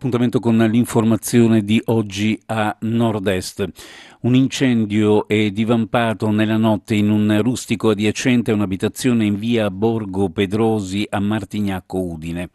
appuntamento con l'informazione di oggi a nord-est. Un incendio è divampato nella notte in un rustico adiacente a un'abitazione in via Borgo Pedrosi a Martignacco Udine.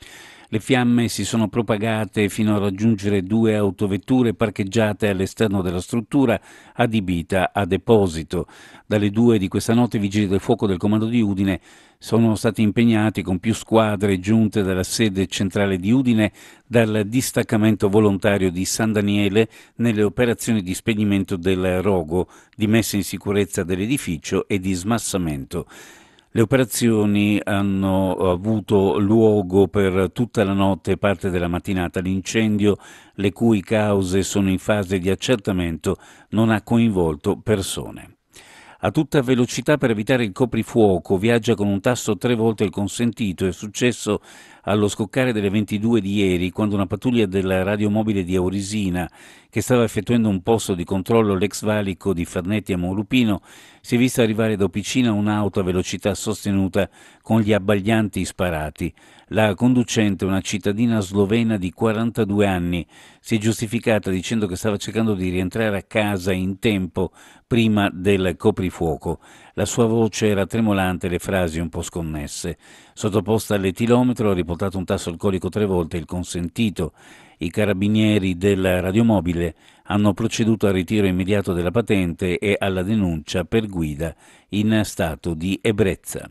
Le fiamme si sono propagate fino a raggiungere due autovetture parcheggiate all'esterno della struttura adibita a deposito. Dalle due di questa notte i vigili del fuoco del comando di Udine sono stati impegnati con più squadre giunte dalla sede centrale di Udine dal distaccamento volontario di San Daniele nelle operazioni di spegnimento del rogo, di messa in sicurezza dell'edificio e di smassamento. Le operazioni hanno avuto luogo per tutta la notte e parte della mattinata. L'incendio, le cui cause sono in fase di accertamento, non ha coinvolto persone. A tutta velocità per evitare il coprifuoco viaggia con un tasso tre volte il consentito. È successo allo scoccare delle 22 di ieri, quando una pattuglia della radiomobile di Aurisina, che stava effettuando un posto di controllo l'ex valico di Farnetti a Molupino, si è vista arrivare da Opicina un'auto a velocità sostenuta con gli abbaglianti sparati. La conducente, una cittadina slovena di 42 anni, si è giustificata dicendo che stava cercando di rientrare a casa in tempo prima del coprifuoco. La sua voce era tremolante le frasi un po' sconnesse. Sottoposta all'etilometro, riposata portato un tasso alcolico tre volte il consentito. I carabinieri del radiomobile hanno proceduto al ritiro immediato della patente e alla denuncia per guida in stato di ebbrezza.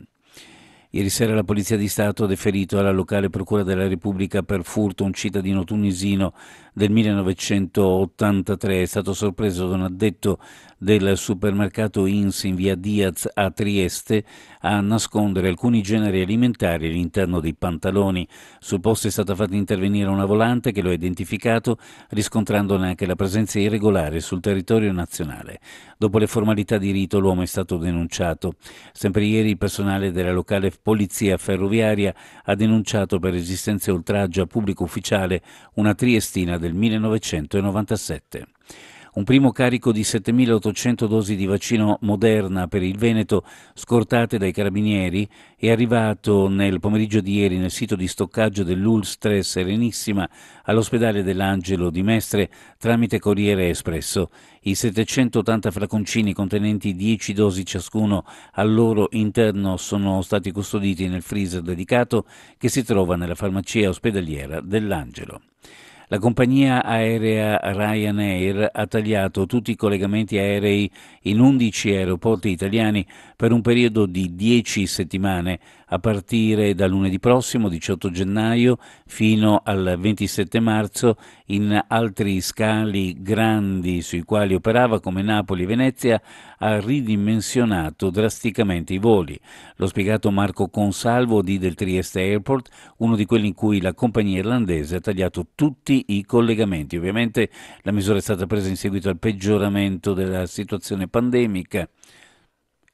Ieri sera la Polizia di Stato ha deferito alla locale Procura della Repubblica per furto un cittadino tunisino del 1983. È stato sorpreso da un addetto del supermercato Ins in via Diaz a Trieste a nascondere alcuni generi alimentari all'interno dei pantaloni. Sul posto è stata fatta intervenire una volante che lo ha identificato, riscontrandone anche la presenza irregolare sul territorio nazionale. Dopo le formalità di rito l'uomo è stato denunciato. Sempre ieri il personale della locale Polizia Ferroviaria ha denunciato per resistenza e oltraggio a pubblico ufficiale una triestina del 1997 un primo carico di 7.800 dosi di vaccino Moderna per il Veneto scortate dai carabinieri è arrivato nel pomeriggio di ieri nel sito di stoccaggio dell'Ulstre Serenissima all'ospedale dell'Angelo di Mestre tramite Corriere Espresso. I 780 flaconcini contenenti 10 dosi ciascuno al loro interno sono stati custoditi nel freezer dedicato che si trova nella farmacia ospedaliera dell'Angelo. La compagnia aerea Ryanair ha tagliato tutti i collegamenti aerei in 11 aeroporti italiani per un periodo di 10 settimane a partire da lunedì prossimo, 18 gennaio, fino al 27 marzo in altri scali grandi sui quali operava come Napoli e Venezia ha ridimensionato drasticamente i voli. L'ho spiegato Marco Consalvo di Del Trieste Airport, uno di quelli in cui la compagnia irlandese ha tagliato tutti i collegamenti. Ovviamente la misura è stata presa in seguito al peggioramento della situazione pandemica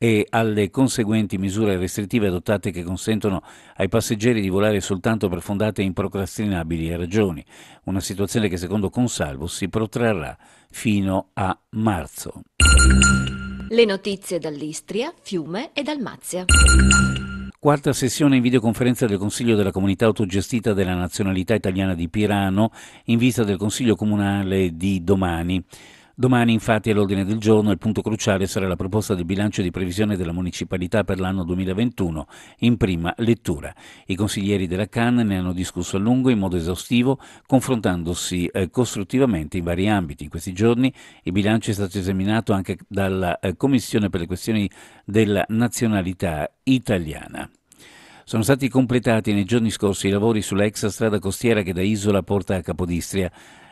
e alle conseguenti misure restrittive adottate che consentono ai passeggeri di volare soltanto per fondate e improcrastinabili ragioni, una situazione che secondo Consalvo si protrarrà fino a marzo. Le notizie dall'Istria, Fiume e Dalmazia. Quarta sessione in videoconferenza del Consiglio della Comunità Autogestita della Nazionalità Italiana di Pirano in vista del Consiglio Comunale di domani. Domani infatti all'ordine del giorno il punto cruciale sarà la proposta del bilancio di previsione della municipalità per l'anno 2021 in prima lettura. I consiglieri della CAN ne hanno discusso a lungo in modo esaustivo, confrontandosi eh, costruttivamente in vari ambiti. In questi giorni il bilancio è stato esaminato anche dalla eh, Commissione per le questioni della nazionalità italiana. Sono stati completati nei giorni scorsi i lavori sulla ex strada costiera che da Isola porta a Capodistria.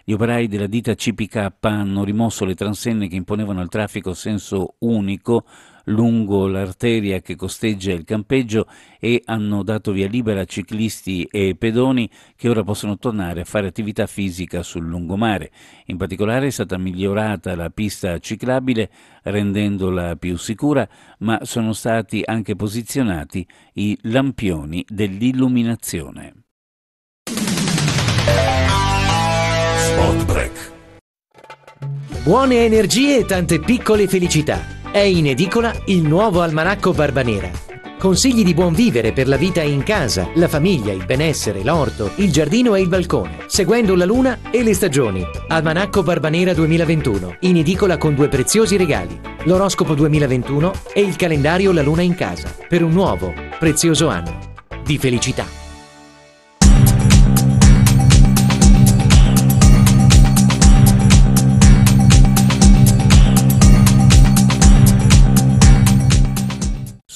Gli operai della ditta CPK hanno rimosso le transenne che imponevano al traffico senso unico lungo l'arteria che costeggia il campeggio e hanno dato via libera a ciclisti e pedoni che ora possono tornare a fare attività fisica sul lungomare. In particolare è stata migliorata la pista ciclabile rendendola più sicura, ma sono stati anche posizionati i lampioni dell'illuminazione. Podbreak. Buone energie e tante piccole felicità. È in edicola il nuovo almanacco Barbanera. Consigli di buon vivere per la vita in casa, la famiglia, il benessere, l'orto, il giardino e il balcone, seguendo la luna e le stagioni. Almanacco Barbanera 2021, in edicola con due preziosi regali, l'oroscopo 2021 e il calendario La luna in casa, per un nuovo, prezioso anno di felicità.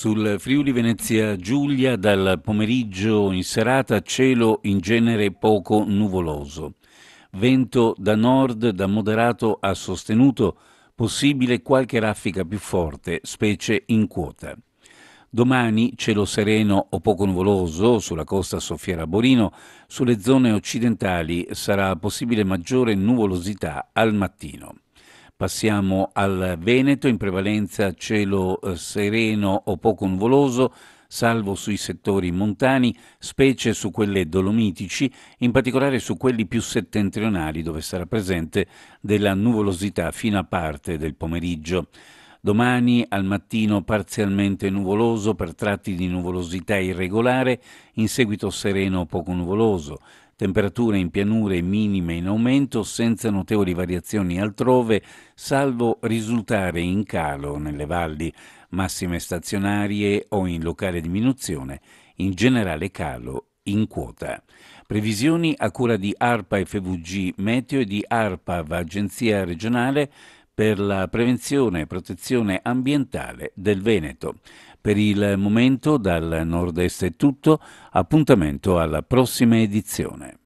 Sul Friuli Venezia Giulia dal pomeriggio in serata cielo in genere poco nuvoloso. Vento da nord da moderato a sostenuto, possibile qualche raffica più forte, specie in quota. Domani cielo sereno o poco nuvoloso sulla costa Soffiera Borino, sulle zone occidentali sarà possibile maggiore nuvolosità al mattino. Passiamo al Veneto, in prevalenza cielo eh, sereno o poco nuvoloso, salvo sui settori montani, specie su quelle dolomitici, in particolare su quelli più settentrionali dove sarà presente della nuvolosità fino a parte del pomeriggio. Domani al mattino parzialmente nuvoloso per tratti di nuvolosità irregolare, in seguito sereno o poco nuvoloso temperature in pianure minime in aumento senza notevoli variazioni altrove, salvo risultare in calo nelle valli, massime stazionarie o in locale diminuzione, in generale calo in quota. Previsioni a cura di ARPA FVG Meteo e di ARPAV, Agenzia regionale per la prevenzione e protezione ambientale del Veneto. Per il momento dal nord-est è tutto, appuntamento alla prossima edizione.